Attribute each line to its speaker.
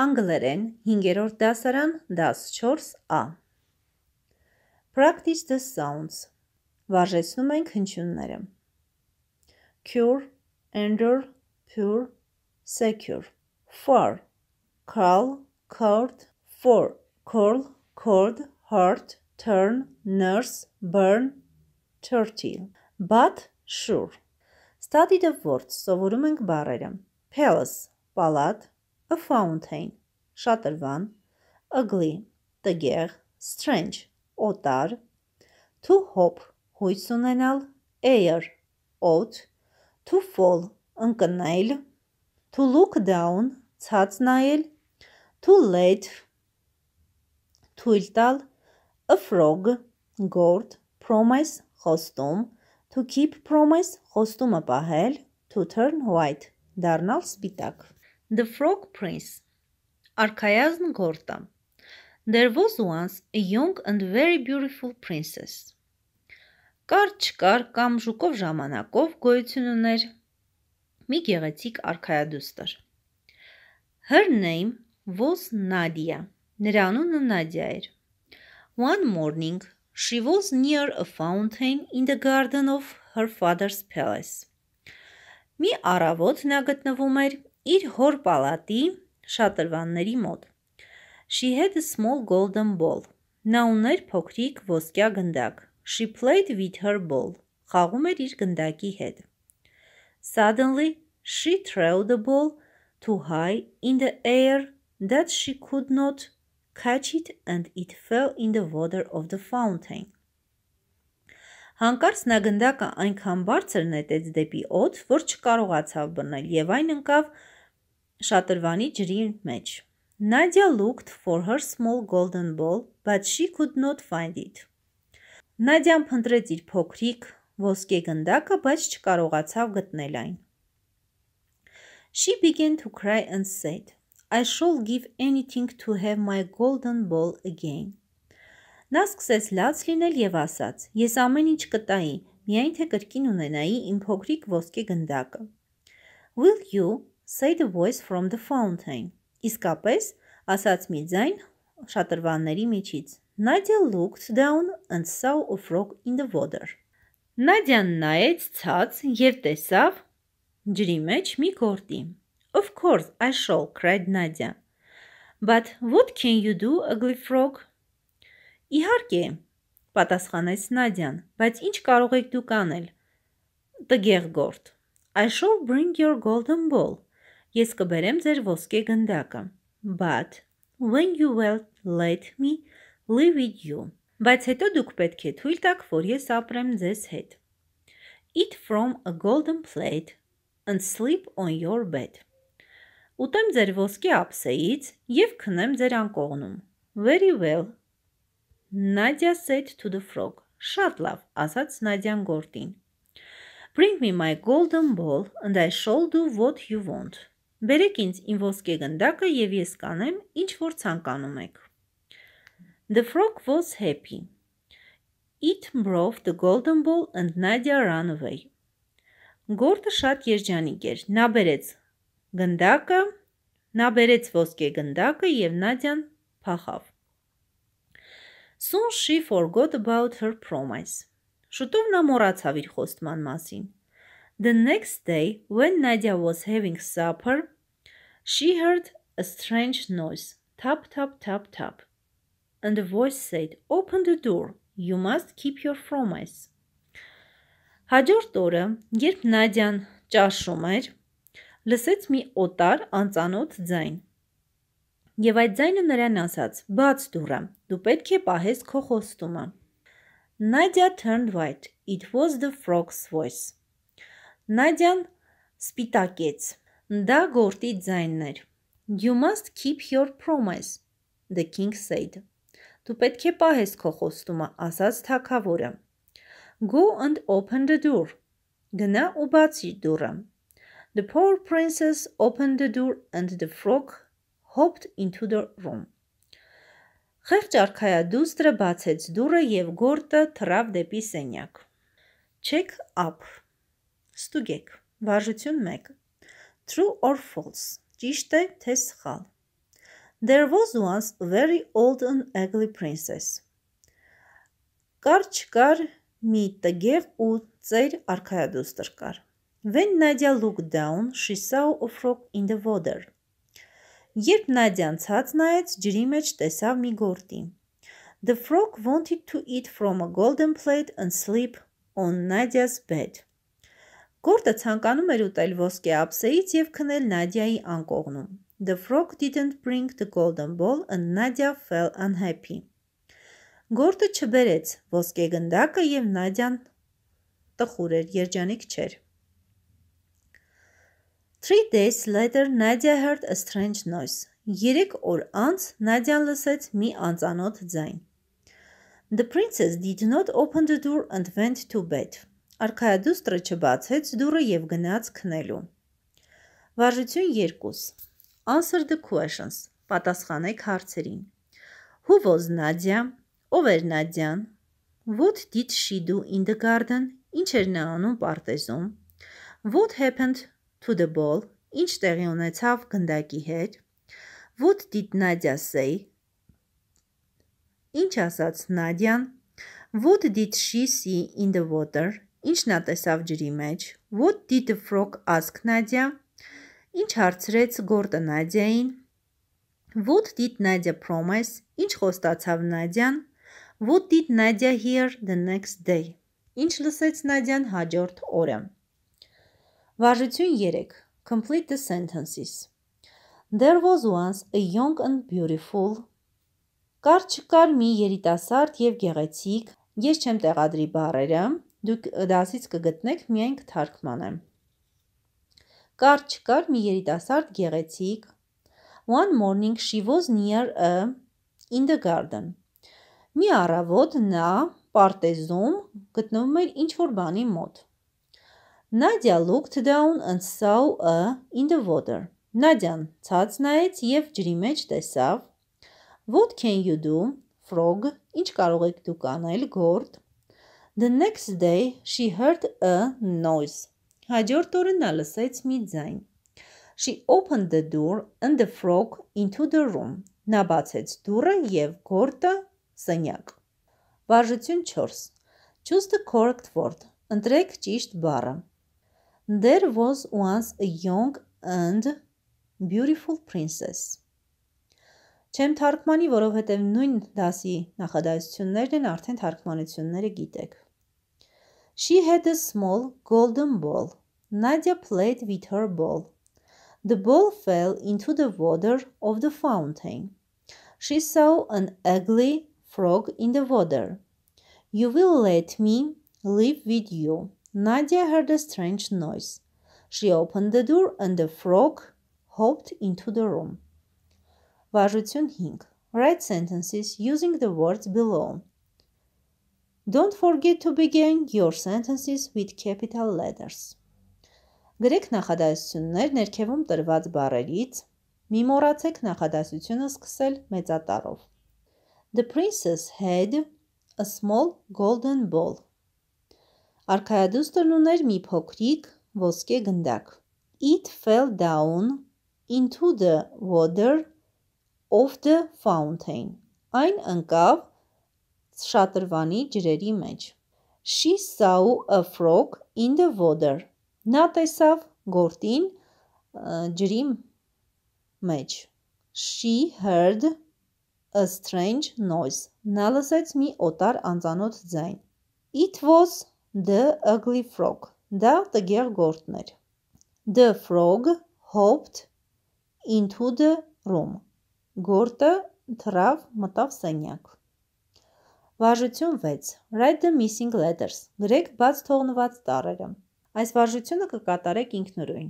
Speaker 1: անգլերեն, 5-րդ դասարան, դաս 4-ա։ Practice the sounds։ Վարժեցնում ենք հնչյունները։ Cure, endure, pure, secure, far, curl, cord, for, curl, cord, heart, turn, nurse, burn, turtle, but, sure։ Study the words, սովորում ենք բառերը։ Palace, պալատ, a fountain, շատրվան, ugly, տգեղ, strange, օտար, to hop, հույս ունենալ, air, օդ, to fall, ընկնել, to look down, ցած նայել, to let, թույլ տալ, a frog, gourd, promise, խոստում, to keep promise, խոստումը պահել, to turn white, դառնալ սպիտակ։ The Frog Prince Արքայազն Գորտը There was once a young and very beautiful princess Կար չկար կամ ժուկով ժամանակով գոյություն ուներ մի գեղեցիկ արքայադուստր Her name was Nadia Նրա անունը Նադիա էր One morning she was near a fountain in the garden of her father's palace Մի առավոտ նա գտնվում էր իր հոր պալատի շատրվանների մոտ։ She had a small golden ball. Նա ուներ փոքրիկ ոսկյա գնդակ։ She played with her ball. Խաղում էր իր գնդակի հետ։ Suddenly she threw the ball too high in the air that she could not catch it and it fell in the water of the fountain. Հանկարծ նա գնդակը այնքան բարձր նետեց դեպի օդ, որ չկարողացավ բռնել եւ այն ընկավ շատրվանի ջրի մեջ։ Nadia looked for her small golden ball, but she could not find it. Նադյան փնտրեց իր փոքրիկ ոսկե գնդակը, բայց չկարողացավ գտնել այն։ She began to cry and said, I shall give anything to have my golden ball again. Նա սկսեց լաց լինել եւ ասաց. Ես ամեն ինչ կտայի, միայն թե կրկին ունենայի իմ փոքրիկ ոսկե գնդակը։ Will you said a voice from the fountain։ Իսկապես, ասաց մի ձայն շատրվանների միջից։ Nadia looked down and saw a frog in the water։ Նադյան նայեց ցած եւ տեսավ ջրի մեջ մի գորտի։ Of course I shall cried Nadia։ But what can you do ugly frog? Իհարկե, պատասխանեց Նադյան, բայց ինչ կարող եք դուք անել։ Տգեղ գորտ։ I shall bring your golden ball։ Ես կբերեմ ձեր ոսկե գնդակը։ But when you will let me live with you։ Բայց հետո դուք պետք է թույլ տաք, որ ես ապրեմ ձեզ հետ։ Eat from a golden plate and sleep on your bed։ Ուտեմ ձեր ոսկե ափսեից եւ քնեմ ձեր անկողնում։ Very well։ Nadia said to the frog. Շատ լավ, ասաց Նադյան Գորտին։ Bring me my golden ball and I shall do what you want. Բերեք ինձ իմ ոսկե գնդակը եւ ես կանեմ ինչ որ ցանկանում եք։ The frog was happy. It broke the golden ball and Nadia ran away. Գորտը շատ երջանիկ էր։ Նա բերեց գնդակը, նա բերեց ոսկե գնդակը եւ Նադյան փախավ։ Soon she forgot about her promise. Շուտով նա մոռացավ իր խոստման մասին։ The next day, when Nadia was having supper, She heard a strange noise. Tap, tap, tap, tap. And a voice said, Open the door. You must keep your promise. Հաջորդ օրը, երբ Նադյան ճաշում էր, լսեց մի օտար անծանոթ ձայն։ Եվ այդ ձայնը նրան ասաց. «Բաց դուռը, դու պետք է պահես քո խոստումը»։ Նադյա turned white. It was the frog's voice. Նադյան սպիտակեց Դա գործի ձայնն էր։ You must keep your promise, the king said. Դու պետք է պահես քո խոստումը, ասաց թագավորը։ Go and open the door. Գնա ու բացի դուռը։ The poor princess opened the door and the frog hopped into the room. Խեղճ արքայադուստրը բացեց դուռը եւ գորտը թռավ դեպի սենյակ։ Check up. Ստուգեք։ Վարժություն 1 True or false. Ճիշտ է, թե սխալ։ There was once a very old and ugly princess. Կար չկար մի տգև ու ծեր արքայադուստր կար։ When Nadia looked down, she saw a frog in the water. Երբ Նադյան ցած նայեց, ջրի մեջ տեսավ մի գորտի։ The frog wanted to eat from a golden plate and sleep on Nadia's bed. Գորտը ցանկանում էր ուտել ոսկե ափսեից եւ քնել Նադյայի անկողնում։ The frog didn't bring the golden ball and Nadia fell unhappy։ Գորտը չբերեց ոսկե գնդակը եւ Նադյան տխուր էր, երջանիկ չէր։ Three days later Nadia heard a strange noise։ 3 օր անց Նադյան լսեց մի անծանոթ ձայն։ The princess did not open the door and went to bed։ Արքայադուստրը չբացեց դուռը եւ գնաց քնելու։ Վարժություն 2. Answer the questions. Պատասխանեք հարցերին։ Who was Nadia? Ով էր Նադյան? What did she do in the garden? Ինչ էր նա անում պարտեզում։ What happened to the ball? Ինչ տեղի ունեցավ գնդակի հետ։ What did Nadia say? Ինչ ասաց Նադյան։ What did she see in the water? Ինչ նա տեսավ ջրի մեջ։ What did the frog ask Nadia? Ինչ հարցրեց Գորտը Նադյային։ What did Nadia promise? Ինչ խոստացավ Նադյան։ What did Nadia hear the next day? Ինչ լսեց Նադյան հաջորդ օրը։ Վարժություն 3. Complete the sentences. There was once a young and beautiful Կար չկար մի երիտասարդ եւ գեղեցիկ։ Ես չեմ տեղադրի բառերը։ Դուք դասից կգտնեք միայն կթարգմանը։ Կար չկար մի երիտասարդ գեղեցիկ։ One morning she was near a in the garden։ Մի առավոտ նա պարտեզում գտնվում էր ինչ-որ բանի մոտ։ Nadia looked down and saw a in the water։ Նադյան ցած նայեց եւ ջրի մեջ տեսավ What can you do, frog? Ինչ կարող եք դուք անել, գորդ։ The next day she heard a noise. Հաջորդ օրը նա լսեց մի ձայն. She opened the door and the frog into the room. Նա բացեց դուռը եւ գորտը սենյակ։ Վարժություն 4. Choose the correct word. Ընտրեք ճիշտ բառը։ There was once a young and beautiful princess. Չեմ թարգմանի, որովհետև նույն դասի նախադասություններն են արդեն թարգմանությունները գիտեք։ She had a small golden ball. Nadia played with her ball. The ball fell into the water of the fountain. She saw an ugly frog in the water. You will let me live with you. Nadia heard a strange noise. She opened the door and the frog hopped into the room. Write sentences using the words below. Don't forget to begin your sentences with capital letters. Գրեք նախադասություններ ներքևում տրված բառերից։ Մի մոռացեք նախադասությունը սկսել մեծատառով։ The princess had a small golden ball. Արքայադուստն ուներ մի փոքրիկ ոսկե գնդակ։ It fell down into the water of the fountain. Այն ընկավ շատրվանի ջրերի մեջ։ She saw a frog in the water. Նա տեսավ գորտին ջրի մեջ։ She heard a strange noise. Նա լսեց մի օտար անծանոթ ձայն։ It was the ugly frog. Դա տգեղ գորտն էր։ The frog hopped into the room. Գորտը թռավ մտավ սենյակ։ Վարժություն 6. Write the missing letters. Գրեք բաց թողնված տառերը։ Այս վարժությունը կկատարեք ինքնուրույն։